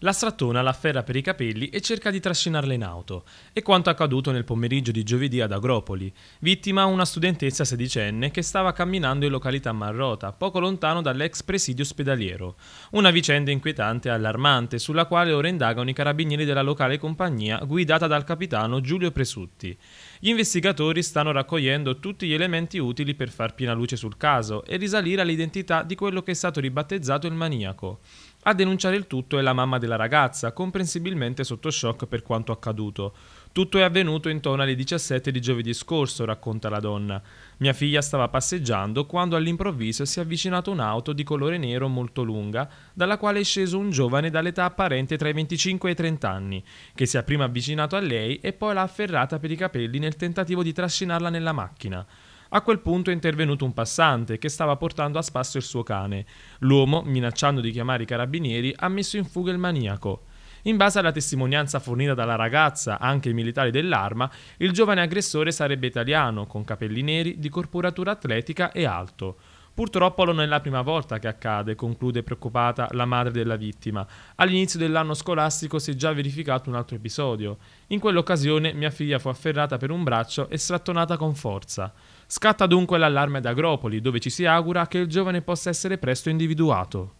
La strattona l'afferra per i capelli e cerca di trascinarla in auto. È quanto accaduto nel pomeriggio di giovedì ad Agropoli, vittima una studentessa sedicenne che stava camminando in località Marrota, poco lontano dall'ex presidio ospedaliero. Una vicenda inquietante e allarmante sulla quale ora indagano i carabinieri della locale compagnia guidata dal capitano Giulio Presutti. Gli investigatori stanno raccogliendo tutti gli elementi utili per far piena luce sul caso e risalire all'identità di quello che è stato ribattezzato il maniaco. A denunciare il tutto è la mamma della ragazza, comprensibilmente sotto shock per quanto accaduto. Tutto è avvenuto intorno alle 17 di giovedì scorso, racconta la donna. Mia figlia stava passeggiando quando all'improvviso si è avvicinata un'auto di colore nero molto lunga, dalla quale è sceso un giovane dall'età apparente tra i 25 e i 30 anni, che si è prima avvicinato a lei e poi l'ha afferrata per i capelli nel tentativo di trascinarla nella macchina. A quel punto è intervenuto un passante che stava portando a spasso il suo cane. L'uomo, minacciando di chiamare i carabinieri, ha messo in fuga il maniaco. In base alla testimonianza fornita dalla ragazza, anche i militari dell'arma, il giovane aggressore sarebbe italiano, con capelli neri, di corporatura atletica e alto. Purtroppo non è la prima volta che accade, conclude preoccupata la madre della vittima. All'inizio dell'anno scolastico si è già verificato un altro episodio. In quell'occasione mia figlia fu afferrata per un braccio e strattonata con forza. Scatta dunque l'allarme ad Agropoli, dove ci si augura che il giovane possa essere presto individuato.